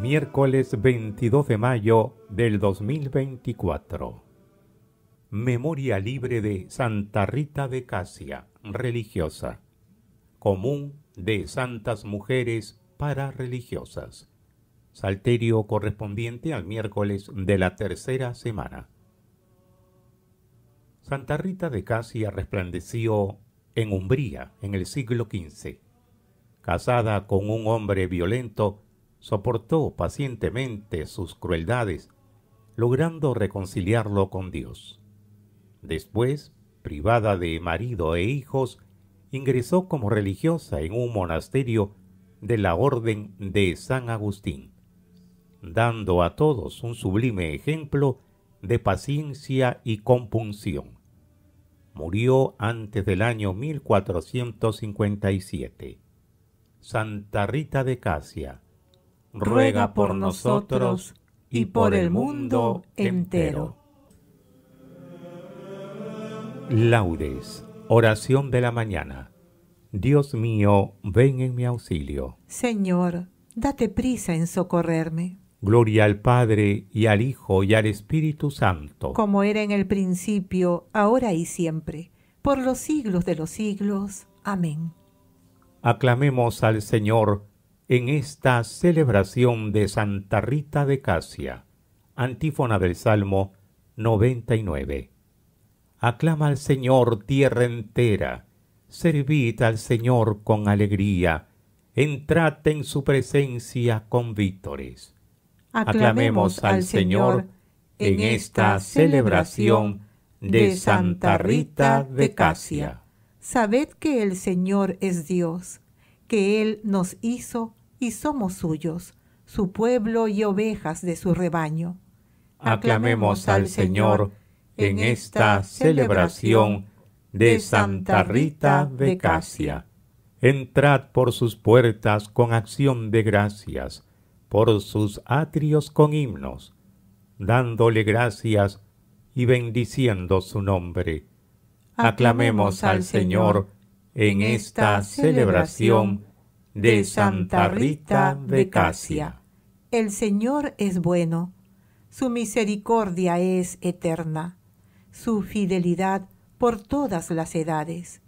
miércoles 22 de mayo del 2024. Memoria libre de Santa Rita de Casia, religiosa. Común de Santas Mujeres para religiosas. Salterio correspondiente al miércoles de la tercera semana. Santa Rita de Casia resplandeció en Umbría en el siglo XV. Casada con un hombre violento, soportó pacientemente sus crueldades, logrando reconciliarlo con Dios. Después, privada de marido e hijos, ingresó como religiosa en un monasterio de la Orden de San Agustín, dando a todos un sublime ejemplo de paciencia y compunción. Murió antes del año 1457. Santa Rita de Casia, ruega por nosotros y por el mundo entero. Laures, oración de la mañana. Dios mío, ven en mi auxilio. Señor, date prisa en socorrerme. Gloria al Padre y al Hijo y al Espíritu Santo. Como era en el principio, ahora y siempre, por los siglos de los siglos. Amén. Aclamemos al Señor en esta celebración de Santa Rita de Casia, antífona del Salmo 99. Aclama al Señor tierra entera, servid al Señor con alegría, entrad en su presencia con vítores. Aclamemos al Señor en esta celebración de Santa Rita de Casia. Sabed que el Señor es Dios, que Él nos hizo y somos suyos, su pueblo y ovejas de su rebaño. Aclamemos al Señor en esta celebración de Santa Rita de Casia. Entrad por sus puertas con acción de gracias, por sus atrios con himnos, dándole gracias y bendiciendo su nombre. Aclamemos al Señor en esta celebración de Santa Rita de Casia. El Señor es bueno, su misericordia es eterna, su fidelidad por todas las edades.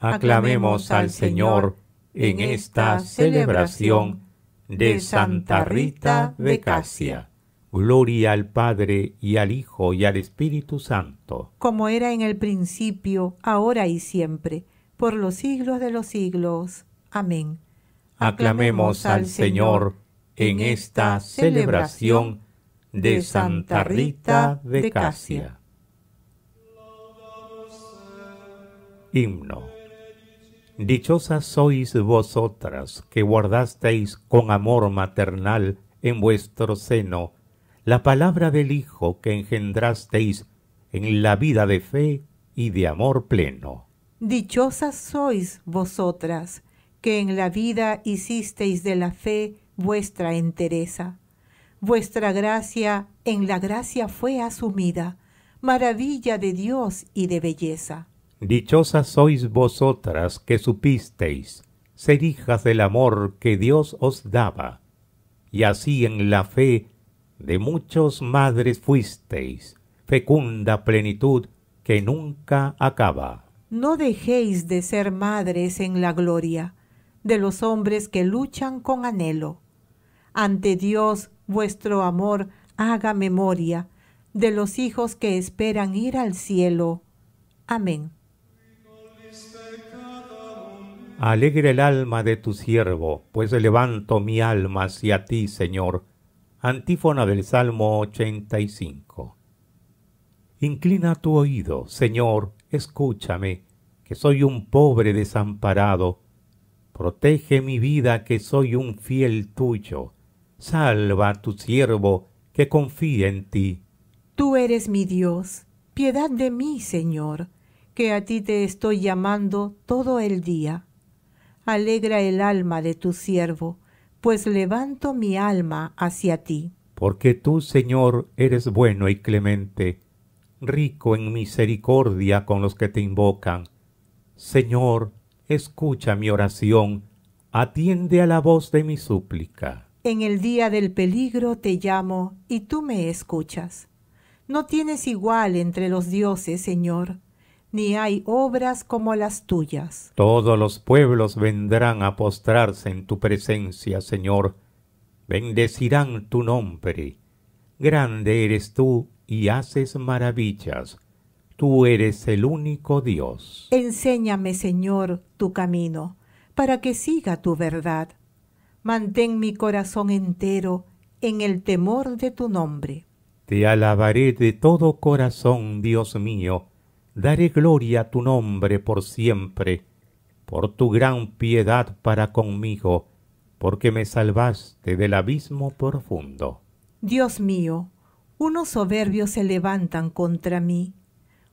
Aclamemos al Señor en esta celebración de Santa Rita de Casia. Gloria al Padre y al Hijo y al Espíritu Santo. Como era en el principio, ahora y siempre, por los siglos de los siglos. Amén aclamemos al Señor en esta celebración de Santa Rita de Casia. Himno. Dichosas sois vosotras que guardasteis con amor maternal en vuestro seno la palabra del Hijo que engendrasteis en la vida de fe y de amor pleno. Dichosas sois vosotras que en la vida hicisteis de la fe vuestra entereza. Vuestra gracia en la gracia fue asumida, maravilla de Dios y de belleza. Dichosas sois vosotras que supisteis ser hijas del amor que Dios os daba, y así en la fe de muchos madres fuisteis, fecunda plenitud que nunca acaba. No dejéis de ser madres en la gloria, de los hombres que luchan con anhelo. Ante Dios vuestro amor haga memoria de los hijos que esperan ir al cielo. Amén. Alegre el alma de tu siervo, pues levanto mi alma hacia ti, Señor. Antífona del Salmo 85. Inclina tu oído, Señor, escúchame, que soy un pobre desamparado Protege mi vida que soy un fiel tuyo. Salva a tu siervo que confía en ti. Tú eres mi Dios. Piedad de mí, Señor, que a ti te estoy llamando todo el día. Alegra el alma de tu siervo, pues levanto mi alma hacia ti. Porque tú, Señor, eres bueno y clemente, rico en misericordia con los que te invocan. Señor, escucha mi oración, atiende a la voz de mi súplica. En el día del peligro te llamo y tú me escuchas. No tienes igual entre los dioses, Señor, ni hay obras como las tuyas. Todos los pueblos vendrán a postrarse en tu presencia, Señor. Bendecirán tu nombre. Grande eres tú y haces maravillas. Tú eres el único Dios. Enséñame, Señor, tu camino, para que siga tu verdad. Mantén mi corazón entero en el temor de tu nombre. Te alabaré de todo corazón, Dios mío. Daré gloria a tu nombre por siempre, por tu gran piedad para conmigo, porque me salvaste del abismo profundo. Dios mío, unos soberbios se levantan contra mí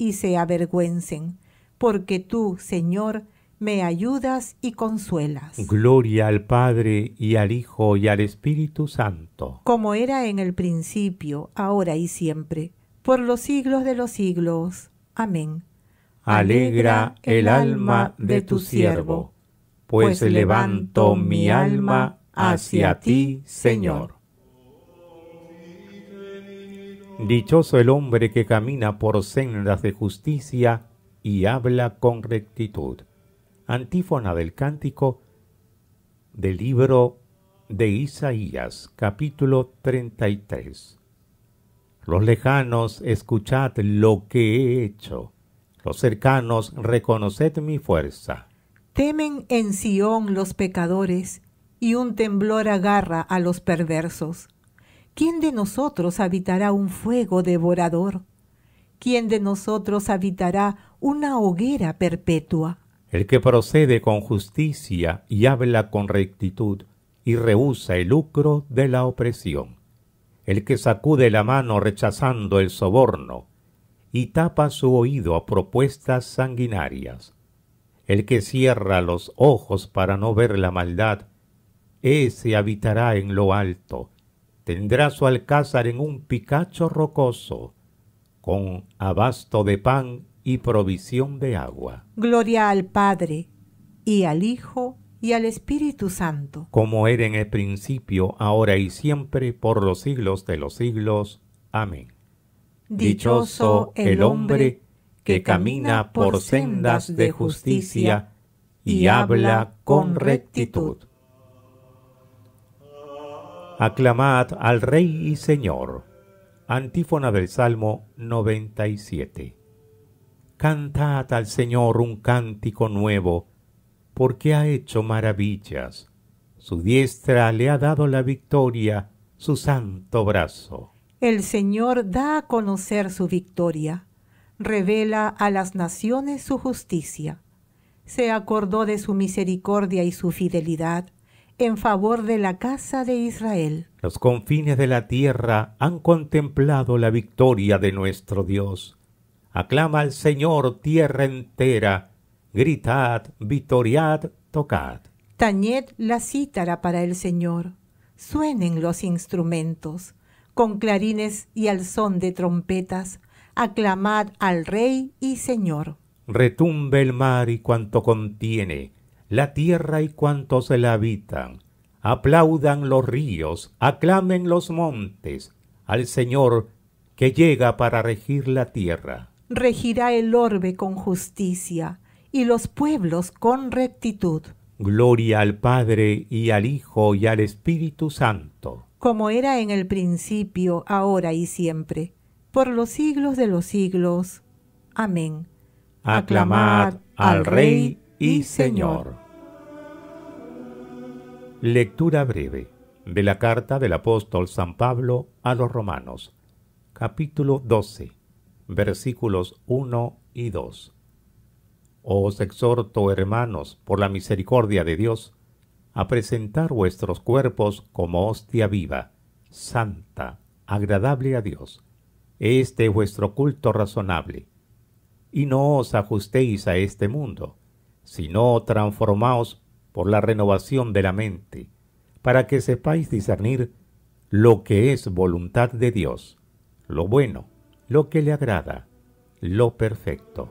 y se avergüencen, porque tú, Señor, me ayudas y consuelas. Gloria al Padre y al Hijo y al Espíritu Santo. Como era en el principio, ahora y siempre, por los siglos de los siglos. Amén. Alegra el alma de tu siervo, pues, pues levanto mi alma hacia ti, Señor. Dichoso el hombre que camina por sendas de justicia y habla con rectitud. Antífona del cántico del libro de Isaías, capítulo 33. Los lejanos, escuchad lo que he hecho. Los cercanos, reconoced mi fuerza. Temen en Sión los pecadores, y un temblor agarra a los perversos. ¿Quién de nosotros habitará un fuego devorador? ¿Quién de nosotros habitará una hoguera perpetua? El que procede con justicia y habla con rectitud y rehúsa el lucro de la opresión. El que sacude la mano rechazando el soborno y tapa su oído a propuestas sanguinarias. El que cierra los ojos para no ver la maldad, ese habitará en lo alto tendrá su alcázar en un picacho rocoso, con abasto de pan y provisión de agua. Gloria al Padre, y al Hijo, y al Espíritu Santo. Como era en el principio, ahora y siempre, por los siglos de los siglos. Amén. Dichoso el hombre que camina por sendas de justicia y habla con rectitud. Aclamad al Rey y Señor. Antífona del Salmo 97. Cantad al Señor un cántico nuevo, porque ha hecho maravillas. Su diestra le ha dado la victoria, su santo brazo. El Señor da a conocer su victoria, revela a las naciones su justicia. Se acordó de su misericordia y su fidelidad en favor de la casa de Israel. Los confines de la tierra han contemplado la victoria de nuestro Dios. Aclama al Señor tierra entera, gritad, vitoriad, tocad. Tañed la cítara para el Señor, suenen los instrumentos, con clarines y al son de trompetas, aclamad al Rey y Señor. Retumbe el mar y cuanto contiene, la tierra y cuantos la habitan. Aplaudan los ríos, aclamen los montes, al Señor que llega para regir la tierra. Regirá el orbe con justicia y los pueblos con rectitud. Gloria al Padre y al Hijo y al Espíritu Santo. Como era en el principio, ahora y siempre, por los siglos de los siglos. Amén. Aclamad, Aclamad al Rey y Señor. Lectura breve de la carta del apóstol San Pablo a los Romanos, capítulo 12, versículos 1 y 2. Os exhorto, hermanos, por la misericordia de Dios, a presentar vuestros cuerpos como hostia viva, santa, agradable a Dios. Este es vuestro culto razonable. Y no os ajustéis a este mundo, sino transformaos por la renovación de la mente, para que sepáis discernir lo que es voluntad de Dios, lo bueno, lo que le agrada, lo perfecto.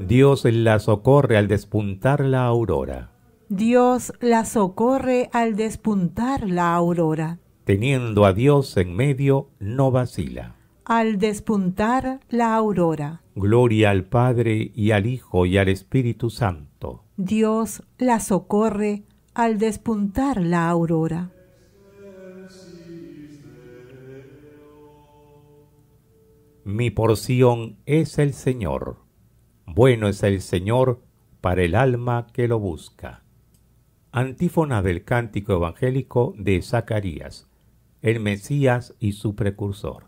Dios la socorre al despuntar la aurora. Dios la socorre al despuntar la aurora. Teniendo a Dios en medio, no vacila al despuntar la aurora. Gloria al Padre y al Hijo y al Espíritu Santo. Dios la socorre al despuntar la aurora. Mi porción es el Señor. Bueno es el Señor para el alma que lo busca. Antífona del cántico evangélico de Zacarías, el Mesías y su precursor.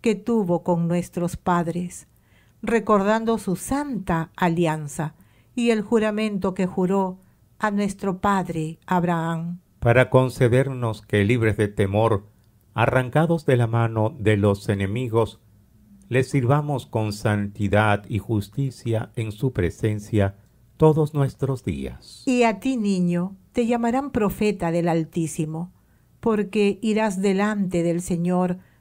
que tuvo con nuestros padres, recordando su santa alianza y el juramento que juró a nuestro padre Abraham. Para concedernos que libres de temor, arrancados de la mano de los enemigos, les sirvamos con santidad y justicia en su presencia todos nuestros días. Y a ti, niño, te llamarán profeta del Altísimo, porque irás delante del Señor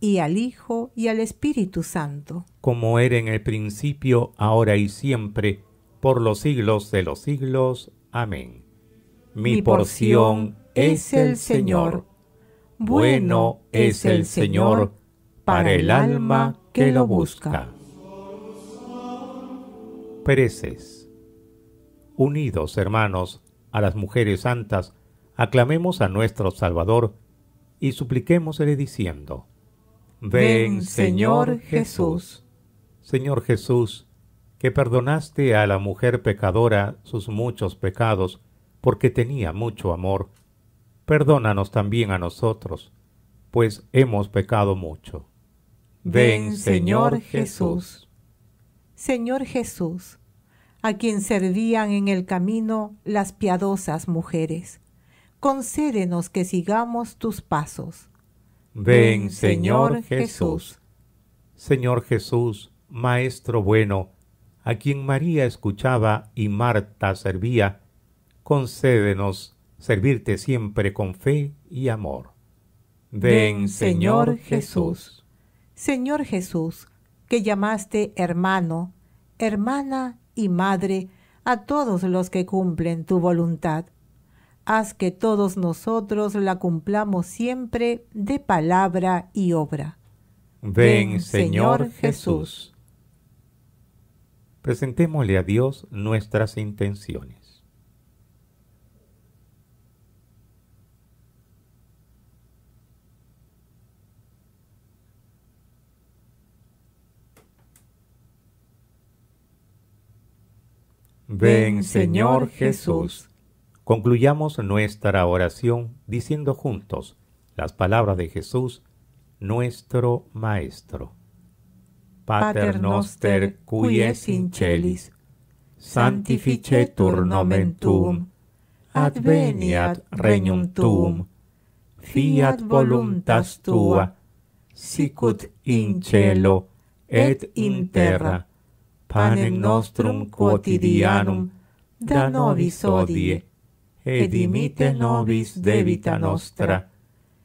y al Hijo y al Espíritu Santo. Como era en el principio, ahora y siempre, por los siglos de los siglos. Amén. Mi, porción es el Señor. Bueno es el Señor para el alma que lo busca. Pereces. Unidos, hermanos, a las mujeres santas, aclamemos a nuestro Salvador y supliquémosle diciendo, Ven, Señor Jesús. Señor Jesús, que perdonaste a la mujer pecadora sus muchos pecados, porque tenía mucho amor, perdónanos también a nosotros, pues hemos pecado mucho. Ven, Señor Jesús. Señor Jesús, a quien servían en el camino las piadosas mujeres, concédenos que sigamos tus pasos Ven, Señor Jesús. Señor Jesús, Maestro bueno, a quien María escuchaba y Marta servía, concédenos servirte siempre con fe y amor. Ven, Señor Jesús. Señor Jesús, que llamaste hermano, hermana y madre a todos los que cumplen tu voluntad, haz que todos nosotros la cumplamos siempre de palabra y obra. Ven, Señor Jesús. Presentémosle a Dios nuestras intenciones. Ven, Señor Jesús. Concluyamos nuestra oración diciendo juntos las palabras de Jesús, nuestro Maestro. Pater noster, qui es in celis, santificetur nomen tuum, adveniat regnum tuum, fiat voluntas tua, sicut in cielo et in terra, panem nostrum quotidianum da nobis odie, et dimite nobis debita nostra,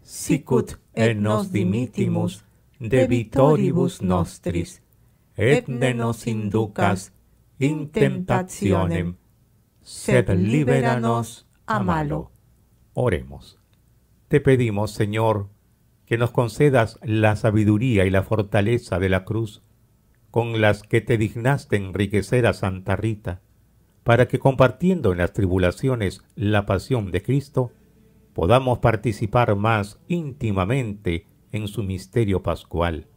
sicut et nos dimitimus debitoribus nostris, et ne nos inducas in tentationem, sed liberanos a malo. Oremos. Te pedimos, Señor, que nos concedas la sabiduría y la fortaleza de la cruz, con las que te dignaste enriquecer a Santa Rita, para que compartiendo en las tribulaciones la pasión de Cristo, podamos participar más íntimamente en su misterio pascual.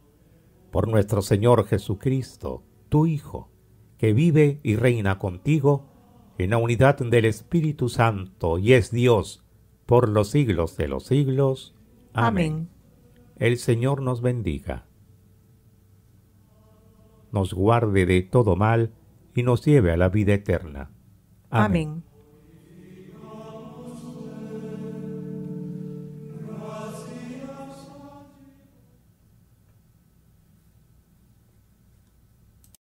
Por nuestro Señor Jesucristo, tu Hijo, que vive y reina contigo, en la unidad del Espíritu Santo y es Dios, por los siglos de los siglos. Amén. El Señor nos bendiga, nos guarde de todo mal, y nos lleve a la vida eterna. Amén. Amén.